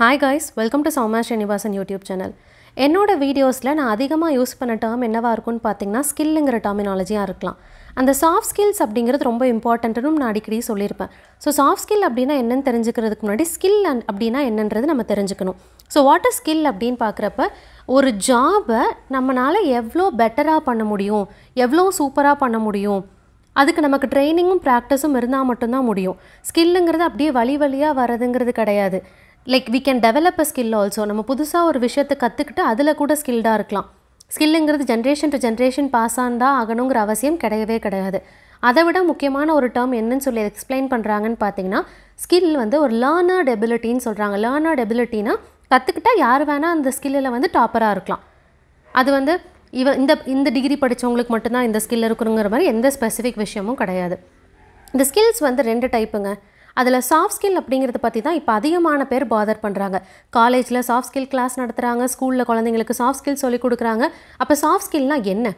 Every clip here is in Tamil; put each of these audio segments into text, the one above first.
hi guys welcome to Sowma Srinivasan YouTube channel என்னோட வீடியோஸில் நான் அதிகமாக யூஸ் பண்ண டேர்ம் என்னவாக இருக்கும்னு பார்த்தீங்கன்னா ஸ்கில்லுங்கிற டெர்மினாலஜியாக இருக்கலாம் அந்த சாஃப்ட் ஸ்கில்ஸ் அப்படிங்கிறது ரொம்ப இம்பார்ட்டன்ட்டுன்னு நான் அடிக்கடி சொல்லியிருப்பேன் ஸோ சாஃப்ட் ஸ்கில் அப்படின்னா என்னென்னு தெரிஞ்சுக்கிறதுக்கு முன்னாடி ஸ்கில் அப்படின்னா என்னன்றது நம்ம தெரிஞ்சுக்கணும் ஸோ வாட் இஸ் ஸ்கில் அப்படின்னு பார்க்குறப்ப ஒரு ஜாபை நம்மளால் எவ்வளோ பெட்டராக பண்ண முடியும் எவ்வளோ சூப்பராக பண்ண முடியும் அதுக்கு நமக்கு ட்ரைனிங்கும் ப்ராக்டிஸும் இருந்தால் மட்டும்தான் முடியும் ஸ்கில்லுங்கிறது அப்படியே வழி வழியாக வரதுங்கிறது கிடையாது like we can develop a skill also நம்ம புதுசாக ஒரு விஷயத்தை கற்றுக்கிட்டு அதில் கூட ஸ்கில்டாக இருக்கலாம் ஸ்கில்லுங்கிறது ஜென்ரேஷன் டு ஜென்ரேஷன் பாஸ் ஆண்டா ஆகணுங்கிற அவசியம் கிடையவே கிடையாது அதை விட முக்கியமான ஒரு டேர்ம் என்னன்னு சொல்லி எக்ஸ்பிளைன் பண்ணுறாங்கன்னு பார்த்தீங்கன்னா ஸ்கில் வந்து ஒரு லேர்னர் எபிலிட்டின்னு சொல்கிறாங்க லேர்னர் டெபிலிட்டினா கற்றுக்கிட்டால் யார் வேணால் அந்த ஸ்கில்லில் வந்து டாப்பராக இருக்கலாம் அது வந்து இவ இந்த இந்த டிகிரி படித்தவங்களுக்கு மட்டும்தான் இந்த ஸ்கில் இருக்கணுங்கிற மாதிரி எந்த ஸ்பெசிஃபிக் விஷயமும் கிடையாது இந்த ஸ்கில்ஸ் வந்து ரெண்டு டைப்புங்க அதில் சாஃப்ட் ஸ்கில் அப்படிங்கிறத பற்றி தான் இப்போ அதிகமான பேர் பாதர் பண்ணுறாங்க காலேஜில் சாஃப்ட் ஸ்கில் கிளாஸ் நடத்துகிறாங்க ஸ்கூலில் குழந்தைங்களுக்கு சாஃப்ட் ஸ்கில் சொல்லிக் கொடுக்குறாங்க அப்போ சாஃப்ட் ஸ்கில்னால் என்ன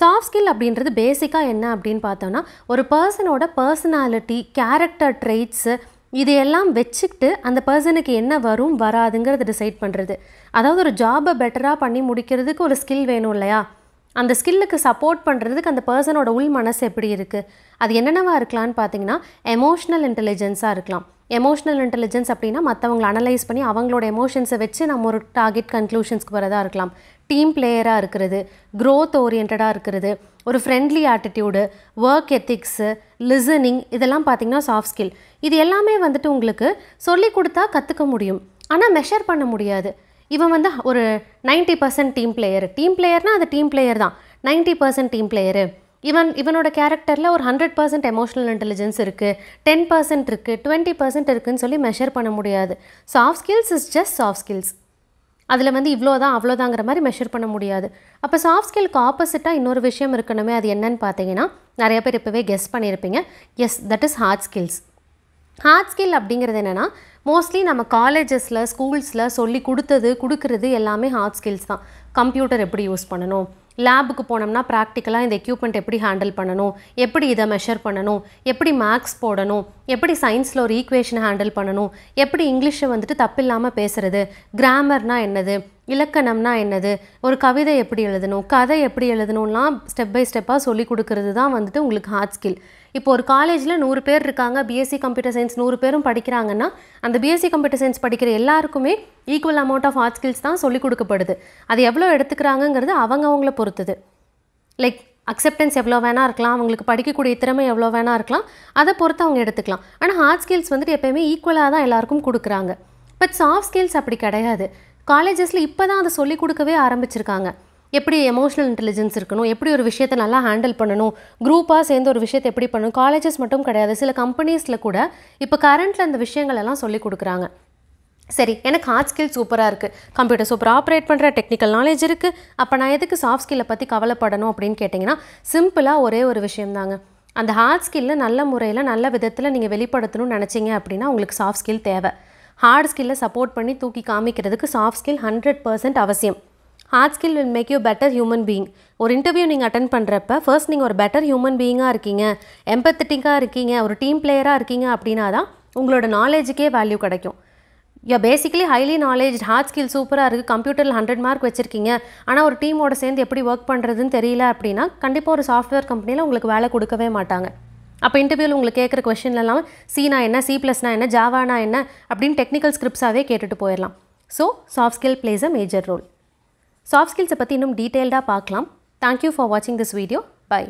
சாஃப்ட் ஸ்கில் அப்படின்றது பேசிக்காக என்ன அப்படின்னு பார்த்தோன்னா ஒரு பர்சனோட பர்சனாலிட்டி கேரக்டர் ட்ரெய்ட்ஸு இதையெல்லாம் வச்சுக்கிட்டு அந்த பர்சனுக்கு என்ன வரும் வராதுங்கிறத டிசைட் பண்ணுறது அதாவது ஒரு ஜாபை பெட்டராக பண்ணி முடிக்கிறதுக்கு ஒரு ஸ்கில் வேணும் இல்லையா அந்த ஸ்கில்லுக்கு சப்போர்ட் பண்ணுறதுக்கு அந்த பர்சனோட உள் மனசு எப்படி இருக்குது அது என்னென்னவா இருக்கலான்னு பார்த்தீங்கன்னா எமோஷ்னல் இன்டெலிஜென்ஸாக இருக்கலாம் எமோஷ்னல் இன்டெலிஜென்ஸ் அப்படின்னா மற்றவங்களை அனலைஸ் பண்ணி அவங்களோட எமோஷன்ஸை வச்சு நம்ம ஒரு டார்கெட் கன்க்ளூஷன்ஸ்க்கு வரதாக இருக்கலாம் டீம் பிளேயராக இருக்கிறது க்ரோத் ஓரியன்டாக இருக்கிறது ஒரு friendly attitude work ethics listening இதெல்லாம் பார்த்திங்கன்னா சாஃப்ட் ஸ்கில் இது எல்லாமே வந்துட்டு உங்களுக்கு சொல்லிக் கொடுத்தா கற்றுக்க முடியும் ஆனால் மெஷர் பண்ண முடியாது இவன் வந்து ஒரு ninety percent team player team பிளேயர்னா அது டீம் பிளேயர் தான் நைன்ட்டி பர்சன்ட் டீம் பிளேயரு இவன் இவனோட கேரக்டரில் ஒரு ஹண்ட்ரட் பர்சன்ட் எமோஷனல் இன்டெலிஜென்ஸ் இருக்குது டென் பர்சன்ட் இருக்குது டுவெண்ட்டி பர்சன்ட் இருக்குதுன்னு சொல்லி மெஷர் பண்ண முடியாது soft skills is just soft skills அதில் வந்து இவ்வளோ தான் அவ்வளோதாங்கிற மாதிரி மெஷர் பண்ண முடியாது அப்போ சாஃப்ட் ஸ்கில்க்கு ஆப்போசிட்டாக இன்னொரு விஷயம் இருக்கணுமே அது என்னன்னு பார்த்தீங்கன்னா நிறைய பேர் இப்போவே கெஸ் பண்ணியிருப்பீங்க yes that is hard skills hard skill அப்படிங்கிறது என்னென்னா மோஸ்ட்லி நம்ம காலேஜஸில் ஸ்கூல்ஸில் சொல்லி கொடுத்தது கொடுக்குறது எல்லாமே ஹார்ட் ஸ்கில்ஸ் தான் கம்ப்யூட்டர் எப்படி யூஸ் பண்ணணும் லேபுக்கு போனோம்னா ப்ராக்டிக்கலாக இந்த எக்யூப்மெண்ட் எப்படி ஹேண்டில் பண்ணணும் எப்படி இதை மெஷர் பண்ணணும் எப்படி மேக்ஸ் போடணும் எப்படி சயின்ஸில் ஒரு ஈக்குவேஷன் ஹேண்டில் பண்ணணும் எப்படி இங்கிலீஷை வந்துட்டு தப்பில்லாமல் பேசுகிறது கிராமர்னால் என்னது இலக்கணம்னா என்னது ஒரு கவிதை எப்படி எழுதணும் கதை எப்படி எழுதணும்லாம் ஸ்டெப் பை ஸ்டெப்பாக சொல்லிக் கொடுக்கறது தான் வந்துட்டு உங்களுக்கு ஹார்ட் ஸ்கில் இப்போ ஒரு காலேஜில் நூறு பேர் இருக்காங்க பிஎஸ்சி கம்ப்யூட்டர் சயின்ஸ் நூறு பேரும் படிக்கிறாங்கன்னா அந்த அது பிஎஸ்சி கம்ப்யூட்டர் சயின்ஸ் படிக்கிற எல்லாருக்குமே equal amount of hard skills தான் சொல்லிக் கொடுக்கப்படுது அது எவ்வளோ எடுத்துக்கிறாங்கங்கிறது அவங்க அவங்கள பொறுத்துது லைக் அக்செப்டன்ஸ் எவ்வளோ வேணா இருக்கலாம் அவங்களுக்கு படிக்கக்கூடிய திறமை எவ்வளோ வேணா இருக்கலாம் அதை பொறுத்து அவங்க எடுத்துக்கலாம் ஆனால் ஹார்ட் ஸ்கில்ஸ் வந்துட்டு எப்போயுமே ஈக்குவலாக தான் எல்லாருக்கும் கொடுக்குறாங்க பட் சாஃப்ட் ஸ்கில்ஸ் அப்படி கிடையாது காலேஜஸில் இப்போ தான் அதை சொல்லிக் கொடுக்கவே ஆரம்பிச்சிருக்காங்க எப்படி எமோஷனல் இன்டெலிஜென்ஸ் இருக்கணும் எப்படி ஒரு விஷயத்தை நல்லா ஹேண்டில் பண்ணணும் குரூப்பாக சேர்ந்து ஒரு விஷயத்தை எப்படி பண்ணணும் காலேஜஸ் மட்டும் கிடையாது சில கம்பெனிஸில் கூட இப்போ கரண்ட்டில் அந்த விஷயங்கள் எல்லாம் சொல்லி கொடுக்குறாங்க சரி எனக்கு ஹார்ட் ஸ்கில் சூப்பராக இருக்குது கம்ப்யூட்டர் சூப்பர் ஆப்ரேட் பண்ணுற டெக்னிக்கல் நாலேஜ் இருக்குது அப்போ நான் எதுக்கு சாஃப்ட் ஸ்கில்லை பற்றி கவலைப்படணும் அப்படின்னு கேட்டிங்கன்னா சிம்பிளாக ஒரே ஒரு விஷயம்தாங்க அந்த ஹார்ட் ஸ்கில்ல நல்ல முறையில் நல்ல விதத்தில் நீங்கள் வெளிப்படுத்தணும்னு நினச்சிங்க அப்படின்னா உங்களுக்கு சாஃப்ட் ஸ்கில் தேவை ஹார்ட் ஸ்கில்லை சப்போர்ட் பண்ணி தூக்கி காமிக்கிறதுக்கு சாஃப்ட் ஸ்கில் ஹண்ட்ரட் பர்சன்ட் அவசியம் hard skill will make you better human being ஒரு இன்டர்வியூ நீங்கள் அட்டன் பண்ணுறப்ப ஃபர்ஸ்ட் நீங்கள் ஒரு பெட்டர் ஹியூமன் பீயிங்காக இருக்கீங்க எம்பத்தட்டிக்காக இருக்கீங்க ஒரு டீம் பிளேயராக இருக்கீங்க அப்படின்னா தான் உங்களோட நாலேஜுக்கே வேல்யூ கிடைக்கும் yeah basically highly knowledge hard skill சூப்பராக இருக்குது கம்ப்யூட்டரில் ஹண்ட்ரட் மார்க் வச்சுருக்கீங்க ஆனால் ஒரு டீமோட சேர்ந்து எப்படி ஒர்க் பண்ணுறதுன்னு தெரியல அப்படின்னா கண்டிப்பாக ஒரு சாஃப்ட்வேர் கம்பெனியில் உங்களுக்கு வேலை கொடுக்கவே மாட்டாங்க அப்போ இன்டர்வியூவில் உங்களுக்கு கேட்குற கொஷின்லாம் சீனா என்ன சி ப்ளஸ்னா என்ன ஜாவானா என்ன அப்படின்னு டெக்னிக்கல் ஸ்கிரிப்ட்ஸாகவே கேட்டுட்டு போயிடலாம் so soft skill plays a major role soft ஸ்கில்ஸை பற்றி இன்னும் டீட்டெயில்டாக பார்க்கலாம் தேங்க்யூ ஃபார் வாட்சிங் திஸ் வீடியோ பை